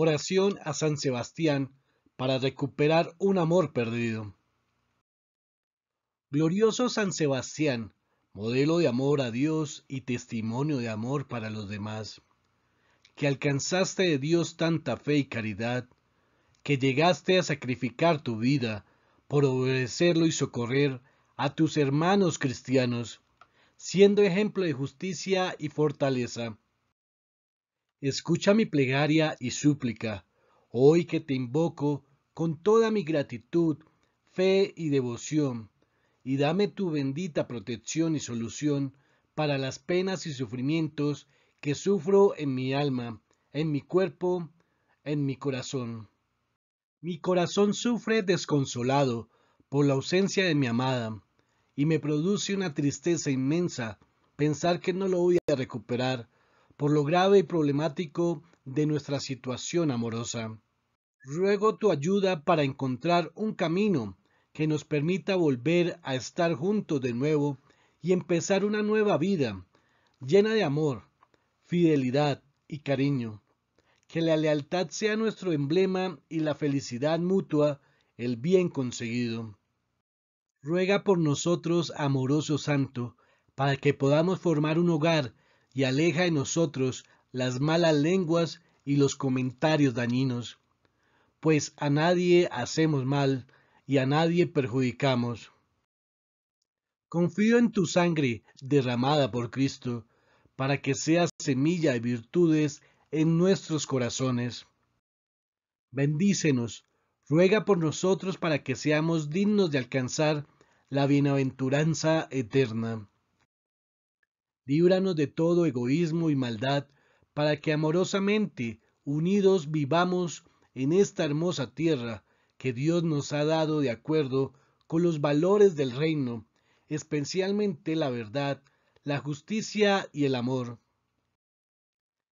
Oración a San Sebastián para recuperar un amor perdido. Glorioso San Sebastián, modelo de amor a Dios y testimonio de amor para los demás, que alcanzaste de Dios tanta fe y caridad, que llegaste a sacrificar tu vida por obedecerlo y socorrer a tus hermanos cristianos, siendo ejemplo de justicia y fortaleza Escucha mi plegaria y súplica, hoy que te invoco con toda mi gratitud, fe y devoción, y dame tu bendita protección y solución para las penas y sufrimientos que sufro en mi alma, en mi cuerpo, en mi corazón. Mi corazón sufre desconsolado por la ausencia de mi amada, y me produce una tristeza inmensa pensar que no lo voy a recuperar por lo grave y problemático de nuestra situación amorosa. Ruego tu ayuda para encontrar un camino que nos permita volver a estar juntos de nuevo y empezar una nueva vida llena de amor, fidelidad y cariño. Que la lealtad sea nuestro emblema y la felicidad mutua el bien conseguido. Ruega por nosotros, amoroso Santo, para que podamos formar un hogar y aleja en nosotros las malas lenguas y los comentarios dañinos, pues a nadie hacemos mal y a nadie perjudicamos. Confío en tu sangre derramada por Cristo, para que seas semilla de virtudes en nuestros corazones. Bendícenos, ruega por nosotros para que seamos dignos de alcanzar la bienaventuranza eterna líbranos de todo egoísmo y maldad, para que amorosamente unidos vivamos en esta hermosa tierra que Dios nos ha dado de acuerdo con los valores del reino, especialmente la verdad, la justicia y el amor.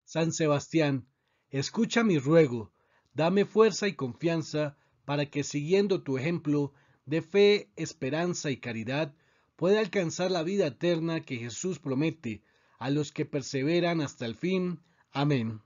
San Sebastián, escucha mi ruego, dame fuerza y confianza para que siguiendo tu ejemplo de fe, esperanza y caridad, puede alcanzar la vida eterna que Jesús promete a los que perseveran hasta el fin. Amén.